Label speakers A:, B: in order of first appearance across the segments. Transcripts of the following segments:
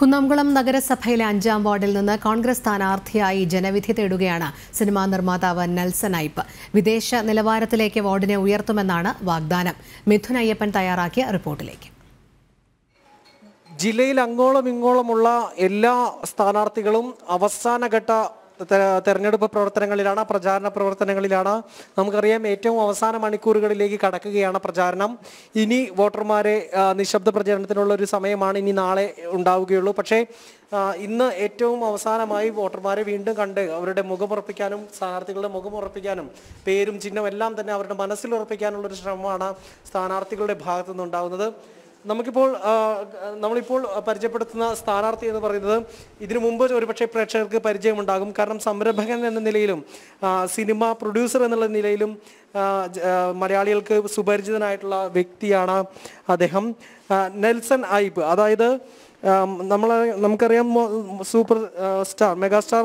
A: കുന്നംകുളം നഗരസഭയിലെ അഞ്ചാം വാർഡിൽ നിന്ന് കോൺഗ്രസ് സ്ഥാനാർത്ഥിയായി ജനവിധി തേടുകയാണ് സിനിമാ നിർമ്മാതാവ് നെൽസൺ അയ്പ് വിദേശ നിലവാരത്തിലേക്ക് വാർഡിനെ ഉയർത്തുമെന്നാണ് വാഗ്ദാനം മിഥുൻ അയ്യപ്പൻ തയ്യാറാക്കിയ റിപ്പോർട്ടിലേക്ക് ജില്ലയിൽ അങ്ങോളം ഇങ്ങോളമുള്ള എല്ലാ സ്ഥാനാർത്ഥികളും അവസാനഘട്ട തെരഞ്ഞെടുപ്പ് പ്രവർത്തനങ്ങളിലാണ് പ്രചാരണ പ്രവർത്തനങ്ങളിലാണ് നമുക്കറിയാം ഏറ്റവും അവസാന മണിക്കൂറുകളിലേക്ക് കടക്കുകയാണ് പ്രചാരണം ഇനി വോട്ടർമാരെ നിശബ്ദ പ്രചരണത്തിനുള്ള ഒരു സമയമാണ് ഇനി നാളെ ഉണ്ടാവുകയുള്ളൂ പക്ഷേ ഇന്ന് ഏറ്റവും അവസാനമായി വോട്ടർമാരെ വീണ്ടും കണ്ട് അവരുടെ മുഖമുറപ്പിക്കാനും സ്ഥാനാർത്ഥികളുടെ മുഖമുറപ്പിക്കാനും പേരും ചിഹ്നം എല്ലാം തന്നെ അവരുടെ മനസ്സിൽ ഒരു ശ്രമമാണ് സ്ഥാനാർത്ഥികളുടെ നിന്നുണ്ടാകുന്നത് നമുക്കിപ്പോൾ നമ്മളിപ്പോൾ പരിചയപ്പെടുത്തുന്ന സ്ഥാനാർത്ഥി എന്ന് പറയുന്നത് ഇതിനു മുമ്പ് ഒരുപക്ഷെ പ്രേക്ഷകർക്ക് പരിചയമുണ്ടാകും കാരണം സംരംഭകൻ എന്ന നിലയിലും സിനിമ പ്രൊഡ്യൂസർ എന്നുള്ള നിലയിലും മലയാളികൾക്ക് സുപരിചിതനായിട്ടുള്ള വ്യക്തിയാണ് അദ്ദേഹം നെൽസൺ ഐബ് അതായത് നമ്മൾ നമുക്കറിയാം സൂപ്പർ സ്റ്റാർ മെഗാസ്റ്റാർ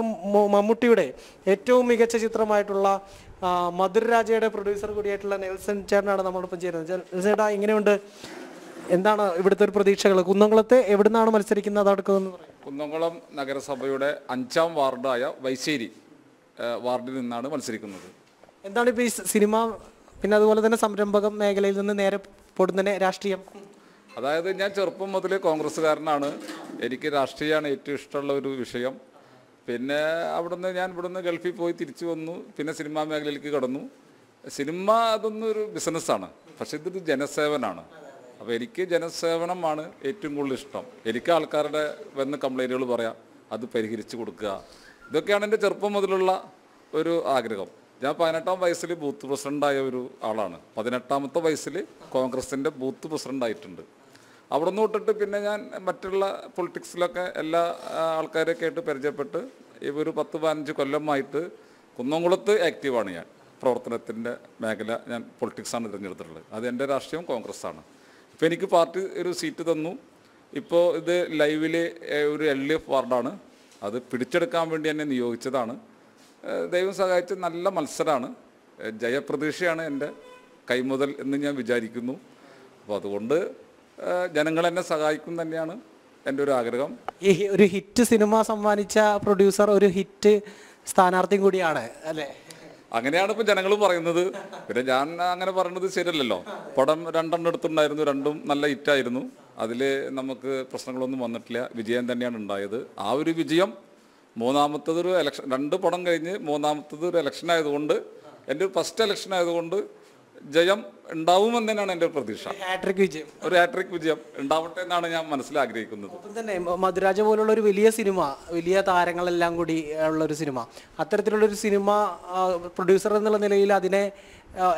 A: മമ്മൂട്ടിയുടെ ഏറ്റവും മികച്ച ചിത്രമായിട്ടുള്ള മധുരരാജയുടെ പ്രൊഡ്യൂസർ കൂടിയായിട്ടുള്ള നെൽസൺ ചേട്ടനാണ് നമ്മളോടൊപ്പം ചേരുന്നത് ചേട്ടാ ഇങ്ങനെയുണ്ട് എന്താണ് ഇവിടുത്തെ ഒരു പ്രതീക്ഷകൾ കുന്നംകുളത്തെ എവിടുന്നാണ് മത്സരിക്കുന്നത് അടുക്കുന്നതെന്ന്
B: കുന്നംകുളം നഗരസഭയുടെ അഞ്ചാം വാർഡായ വൈശ്ശേരി വാർഡിൽ നിന്നാണ് മത്സരിക്കുന്നത്
A: എന്താണ് ഇപ്പോൾ ഈ സിനിമ പിന്നെ അതുപോലെ തന്നെ സംരംഭകം മേഖലയിൽ നിന്ന് നേരെ പൊടുന്നതിനെ രാഷ്ട്രീയം
B: അതായത് ഞാൻ ചെറുപ്പം മുതൽ കോൺഗ്രസ്സുകാരനാണ് എനിക്ക് രാഷ്ട്രീയമാണ് ഏറ്റവും ഇഷ്ടമുള്ള ഒരു വിഷയം പിന്നെ അവിടുന്ന് ഞാൻ ഇവിടുന്ന് ഗൾഫിൽ പോയി തിരിച്ചു വന്നു പിന്നെ സിനിമാ മേഖലയിലേക്ക് കടന്നു സിനിമ അതൊന്നും ഒരു ബിസിനസ്സാണ് പക്ഷെ ഇതൊരു ജനസേവനാണ് അപ്പോൾ എനിക്ക് ജനസേവനമാണ് ഏറ്റവും കൂടുതൽ ഇഷ്ടം എനിക്ക് ആൾക്കാരുടെ വന്ന് കംപ്ലൈൻറ്റുകൾ പറയാം അത് പരിഹരിച്ച് കൊടുക്കുക ഇതൊക്കെയാണ് എൻ്റെ ചെറുപ്പം മുതലുള്ള ഒരു ആഗ്രഹം ഞാൻ പതിനെട്ടാം വയസ്സിൽ ബൂത്ത് പ്രസിഡൻ്റായ ഒരു ആളാണ് പതിനെട്ടാമത്തെ വയസ്സിൽ കോൺഗ്രസിൻ്റെ ബൂത്ത് പ്രസിഡൻ്റായിട്ടുണ്ട് അവിടെ നിന്ന് തൊട്ടിട്ട് പിന്നെ ഞാൻ മറ്റുള്ള പൊളിറ്റിക്സിലൊക്കെ എല്ലാ ആൾക്കാരെയൊക്കെ ആയിട്ട് പരിചയപ്പെട്ട് ഒരു പത്ത് പതിനഞ്ച് കൊല്ലമായിട്ട് കുന്നംകുളത്ത് ആക്റ്റീവാണ് ഞാൻ പ്രവർത്തനത്തിൻ്റെ മേഖല ഞാൻ പൊളിറ്റിക്സാണ് തിരഞ്ഞെടുത്തിട്ടുള്ളത് അത് എൻ്റെ രാഷ്ട്രീയം കോൺഗ്രസ്സാണ് അപ്പോൾ എനിക്ക് പാർട്ടി ഒരു സീറ്റ് തന്നു ഇപ്പോൾ ഇത് ലൈവിലെ ഒരു എൽ ഡി എഫ് വാർഡാണ് അത് പിടിച്ചെടുക്കാൻ വേണ്ടി എന്നെ നിയോഗിച്ചതാണ് ദൈവം സഹായിച്ച് നല്ല മത്സരമാണ് ജയപ്രതീക്ഷയാണ് എൻ്റെ കൈമുതൽ എന്ന് ഞാൻ വിചാരിക്കുന്നു അപ്പോൾ അതുകൊണ്ട് ജനങ്ങൾ എന്നെ സഹായിക്കും തന്നെയാണ് എൻ്റെ ഒരു ആഗ്രഹം
A: ഈ ഒരു ഹിറ്റ് സിനിമ സമ്മാനിച്ച പ്രൊഡ്യൂസർ ഒരു ഹിറ്റ് സ്ഥാനാർത്ഥിയും കൂടിയാണ്
B: അല്ലേ അങ്ങനെയാണ് ഇപ്പം ജനങ്ങൾ പറയുന്നത് പിന്നെ ഞാൻ അങ്ങനെ പറയുന്നത് ശരിയല്ലല്ലോ പടം രണ്ടെണ്ണം എടുത്തുണ്ടായിരുന്നു രണ്ടും നല്ല ഹിറ്റായിരുന്നു അതിൽ നമുക്ക് പ്രശ്നങ്ങളൊന്നും വന്നിട്ടില്ല വിജയം തന്നെയാണ് ഉണ്ടായത് ആ ഒരു വിജയം ഒരു എലക്ഷൻ രണ്ട് പടം കഴിഞ്ഞ് മൂന്നാമത്തത് ഒരു എലക്ഷൻ ആയതുകൊണ്ട് എൻ്റെ ഫസ്റ്റ് എലക്ഷൻ ആയതുകൊണ്ട് ജയം ഉണ്ടാവുമെന്ന് തന്നെയാണ് എൻ്റെ പ്രതീക്ഷ ഹാട്രിക് വിജയം ഒരു ഹാട്രിക് വിജയം ഉണ്ടാവട്ടെ എന്നാണ് ഞാൻ മനസ്സിലാഗ്രഹിക്കുന്നത് തന്നെ
A: മധുരാജ പോലുള്ള ഒരു വലിയ സിനിമ വലിയ താരങ്ങളെല്ലാം കൂടി ഉള്ള ഒരു സിനിമ അത്തരത്തിലുള്ള ഒരു സിനിമ പ്രൊഡ്യൂസർ എന്നുള്ള നിലയിൽ അതിനെ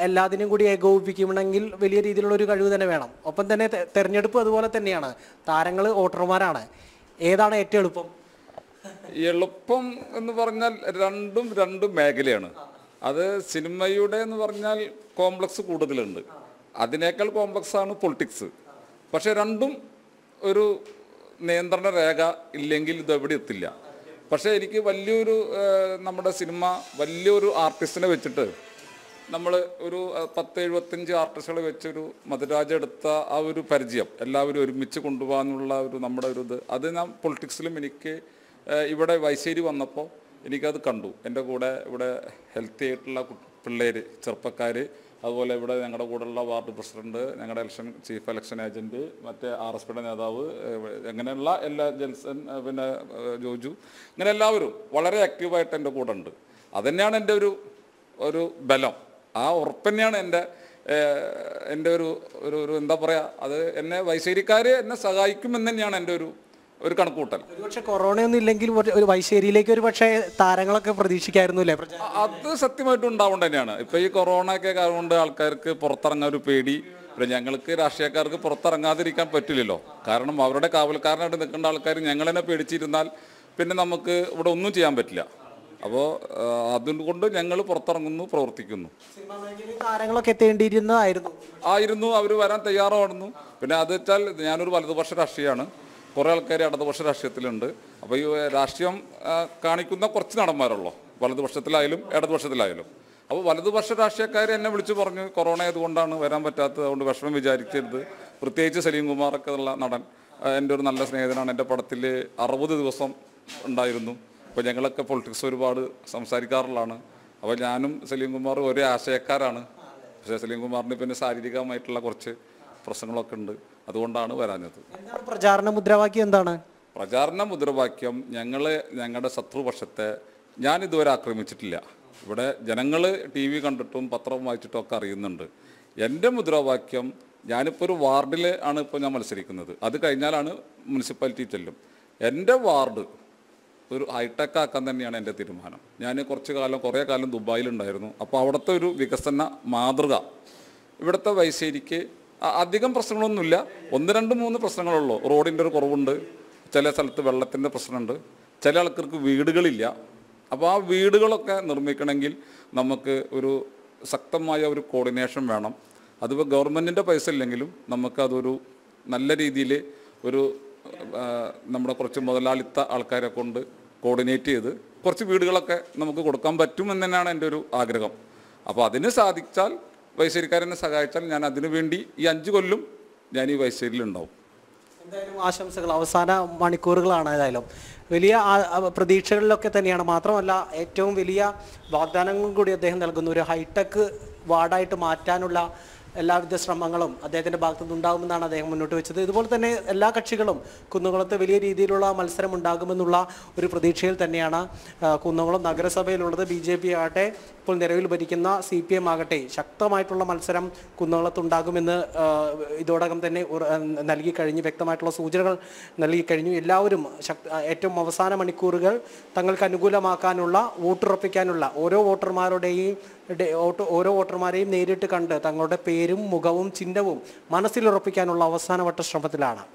A: എല്ലാത്തിനും കൂടി ഏകോപിപ്പിക്കണമെങ്കിൽ വലിയ രീതിയിലുള്ള ഒരു കഴിവ് തന്നെ വേണം ഒപ്പം തന്നെ തെരഞ്ഞെടുപ്പ് അതുപോലെ തന്നെയാണ് താരങ്ങൾ വോട്ടർമാരാണ് ഏതാണ് ഏറ്റവും എളുപ്പം
B: എളുപ്പം എന്ന് പറഞ്ഞാൽ രണ്ടും രണ്ട് മേഖലയാണ് അത് സിനിമയുടെ എന്ന് പറഞ്ഞാൽ കോംപ്ലക്സ് കൂടുതലുണ്ട് അതിനേക്കാൾ കോംപ്ലക്സാണ് പൊളിറ്റിക്സ് പക്ഷെ രണ്ടും ഒരു നിയന്ത്രണ രേഖ ഇല്ലെങ്കിൽ ഇതെവിടെ എത്തില്ല പക്ഷേ എനിക്ക് വലിയൊരു നമ്മുടെ സിനിമ വലിയൊരു ആർട്ടിസ്റ്റിനെ വെച്ചിട്ട് നമ്മൾ ഒരു പത്ത് എഴുപത്തഞ്ച് ആർട്ടിസ്റ്റുകളെ വെച്ചൊരു മധുരാജ എടുത്ത ആ ഒരു പരിചയം എല്ലാവരും ഒരുമിച്ച് കൊണ്ടുപോകാനുള്ള ഒരു നമ്മുടെ ഒരു ഇത് അത് ഞാൻ പൊളിറ്റിക്സിലും എനിക്ക് ഇവിടെ വൈശ്ശേരി വന്നപ്പോൾ എനിക്കത് കണ്ടു എൻ്റെ കൂടെ ഇവിടെ ഹെൽത്തി ആയിട്ടുള്ള പിള്ളേർ ചെറുപ്പക്കാർ അതുപോലെ ഇവിടെ ഞങ്ങളുടെ കൂടെയുള്ള വാർഡ് പ്രസിഡന്റ് ഞങ്ങളുടെ ഇലക്ഷൻ ചീഫ് ഇലക്ഷൻ ഏജന്റ് മറ്റേ ആർ എസ് പിയുടെ നേതാവ് അങ്ങനെയുള്ള എല്ലാ ജെൻസൺ പിന്നെ ജോജു ഇങ്ങനെ എല്ലാവരും വളരെ ആക്റ്റീവായിട്ട് എൻ്റെ കൂടെ ഉണ്ട് തന്നെയാണ് എൻ്റെ ഒരു ഒരു ബലം ആ ഉറപ്പന്നെയാണ് എൻ്റെ എൻ്റെ ഒരു ഒരു എന്താ പറയുക അത് എന്നെ വൈശേരിക്കാർ എന്നെ സഹായിക്കുമെന്ന് തന്നെയാണ് എൻ്റെ ഒരു ഒരു കണക്കൂട്ടൽ പക്ഷെ
A: കൊറോണയൊന്നും ഇല്ലെങ്കിൽ ഒരു വൈശേരിയിലേക്ക് ഒരു പക്ഷേ താരങ്ങളൊക്കെ പ്രതീക്ഷിക്കായിരുന്നു അല്ലേ
B: അത് സത്യമായിട്ടും ഉണ്ടാവുന്നത് തന്നെയാണ് ഇപ്പൊ ഈ കൊറോണ ഒക്കെ കൊണ്ട് ആൾക്കാർക്ക് പുറത്തിറങ്ങാൻ ഒരു പേടി പിന്നെ ഞങ്ങൾക്ക് രാഷ്ട്രീയക്കാർക്ക് പുറത്തിറങ്ങാതിരിക്കാൻ പറ്റില്ലല്ലോ കാരണം അവരുടെ കാവൽക്കാരനായിട്ട് നിൽക്കേണ്ട ആൾക്കാർ ഞങ്ങളെന്നെ പേടിച്ചിരുന്നാൽ പിന്നെ നമുക്ക് ഇവിടെ ഒന്നും ചെയ്യാൻ പറ്റില്ല അപ്പോൾ അതുകൊണ്ട് ഞങ്ങൾ പുറത്തിറങ്ങുന്നു പ്രവർത്തിക്കുന്നു താരങ്ങളൊക്കെ ആയിരുന്നു അവർ വരാൻ തയ്യാറാണെന്നു പിന്നെ അത് വെച്ചാൽ ഞാനൊരു വലതുപക്ഷ രാഷ്ട്രീയമാണ് കുറേ ആൾക്കാർ ഇടതുപക്ഷ രാഷ്ട്രീയത്തിലുണ്ട് അപ്പോൾ ഈ രാഷ്ട്രീയം കാണിക്കുന്ന കുറച്ച് നടന്മാരുള്ളൂ വലതുപക്ഷത്തിലായാലും ഇടതുപക്ഷത്തിലായാലും അപ്പോൾ വലതുപക്ഷ രാഷ്ട്രീയക്കാർ എന്നെ വിളിച്ചു പറഞ്ഞു കൊറോണ ആയതുകൊണ്ടാണ് വരാൻ പറ്റാത്തത് അതുകൊണ്ട് വിഷമം വിചാരിക്കരുത് പ്രത്യേകിച്ച് സലീം കുമാറൊക്കെ ഉള്ള നടൻ എൻ്റെ ഒരു നല്ല സ്നേഹിതനാണ് എൻ്റെ പടത്തിൽ അറുപത് ദിവസം ഉണ്ടായിരുന്നു അപ്പോൾ ഞങ്ങളൊക്കെ പൊളിറ്റിക്സ് ഒരുപാട് സംസാരിക്കാറുള്ളതാണ് അപ്പോൾ ഞാനും സലീം കുമാർ ഒരേ ആശയക്കാരാണ് പക്ഷേ സലീം കുമാറിന് പിന്നെ ശാരീരികമായിട്ടുള്ള കുറച്ച് പ്രശ്നങ്ങളൊക്കെ ഉണ്ട് അതുകൊണ്ടാണ് വരാഞ്ഞത്
A: പ്രചാരണ മുദ്രാവാക്യം എന്താണ്
B: പ്രചാരണ മുദ്രാവാക്യം ഞങ്ങളെ ഞങ്ങളുടെ ശത്രുപക്ഷത്തെ ഞാൻ ഇതുവരെ ആക്രമിച്ചിട്ടില്ല ഇവിടെ ജനങ്ങൾ ടി വി കണ്ടിട്ടും പത്രം വായിച്ചിട്ടും ഒക്കെ അറിയുന്നുണ്ട് എൻ്റെ മുദ്രാവാക്യം ഞാനിപ്പോൾ ഒരു വാർഡിൽ ആണ് ഇപ്പോൾ ഞാൻ മത്സരിക്കുന്നത് അത് കഴിഞ്ഞാലാണ് മുനിസിപ്പാലിറ്റി ചെല്ലും എൻ്റെ വാർഡ് ഒരു ഹൈടെക് ആക്കാൻ തന്നെയാണ് എൻ്റെ തീരുമാനം ഞാൻ കുറച്ച് കാലം കുറേ കാലം ദുബായിലുണ്ടായിരുന്നു അപ്പോൾ അവിടുത്തെ ഒരു വികസന മാതൃക ഇവിടുത്തെ വൈശേരിക്ക് അധികം പ്രശ്നങ്ങളൊന്നുമില്ല ഒന്ന് രണ്ട് മൂന്ന് പ്രശ്നങ്ങളുള്ളൂ റോഡിൻ്റെ ഒരു കുറവുണ്ട് ചില സ്ഥലത്ത് വെള്ളത്തിൻ്റെ പ്രശ്നമുണ്ട് ചില ആൾക്കാർക്ക് വീടുകളില്ല അപ്പോൾ ആ വീടുകളൊക്കെ നിർമ്മിക്കണമെങ്കിൽ നമുക്ക് ഒരു ശക്തമായ ഒരു കോർഡിനേഷൻ വേണം അതിപ്പോൾ ഗവൺമെൻറ്റിൻ്റെ പൈസ ഇല്ലെങ്കിലും നമുക്കതൊരു നല്ല രീതിയിൽ ഒരു നമ്മുടെ കുറച്ച് മുതലാളിത്ത ആൾക്കാരെ കൊണ്ട് കോർഡിനേറ്റ് ചെയ്ത് കുറച്ച് വീടുകളൊക്കെ നമുക്ക് കൊടുക്കാൻ പറ്റുമെന്ന് തന്നെയാണ് എൻ്റെ ഒരു ആഗ്രഹം അപ്പോൾ അതിന് സാധിച്ചാൽ വൈശ്ശേരിക്കാരനെ സഹായിച്ചാൽ ഞാൻ അതിനു വേണ്ടി ഈ അഞ്ച് കൊല്ലും ഞാൻ ഈ വൈശ്ശേരിയിലുണ്ടാവും
A: എന്തായാലും ആശംസകൾ അവസാന മണിക്കൂറുകളാണ് ഏതായാലും വലിയ പ്രതീക്ഷകളിലൊക്കെ തന്നെയാണ് മാത്രമല്ല ഏറ്റവും വലിയ വാഗ്ദാനങ്ങളും കൂടി അദ്ദേഹം നൽകുന്ന ഒരു ഹൈടെക് വാർഡായിട്ട് മാറ്റാനുള്ള എല്ലാവിധ ശ്രമങ്ങളും അദ്ദേഹത്തിന്റെ ഭാഗത്തു നിന്നുണ്ടാകുമെന്നാണ് അദ്ദേഹം മുന്നോട്ട് വെച്ചത് ഇതുപോലെ തന്നെ എല്ലാ കക്ഷികളും കുന്നുകുളത്ത് വലിയ രീതിയിലുള്ള മത്സരം ഉണ്ടാകുമെന്നുള്ള ഒരു പ്രതീക്ഷയിൽ തന്നെയാണ് കുന്നുകുളം നഗരസഭയിലുള്ളത് ബി ജെ പി ആകട്ടെ ഇപ്പോൾ നിലവിൽ ഭരിക്കുന്ന സി പി എം ആകട്ടെ ശക്തമായിട്ടുള്ള മത്സരം കുന്നംകുളത്ത് ഉണ്ടാകുമെന്ന് ഇതോടകം തന്നെ നൽകി കഴിഞ്ഞു വ്യക്തമായിട്ടുള്ള സൂചനകൾ നൽകി കഴിഞ്ഞു എല്ലാവരും ഏറ്റവും അവസാന മണിക്കൂറുകൾ തങ്ങൾക്ക് അനുകൂലമാക്കാനുള്ള വോട്ടുറപ്പിക്കാനുള്ള ഓരോ വോട്ടർമാരുടെയും ഓരോ വോട്ടർമാരെയും നേരിട്ട് കണ്ട് തങ്ങളുടെ പേരും മുഖവും
B: ചിഹ്നവും മനസ്സിലുറപ്പിക്കാനുള്ള അവസാനവട്ട ശ്രമത്തിലാണ്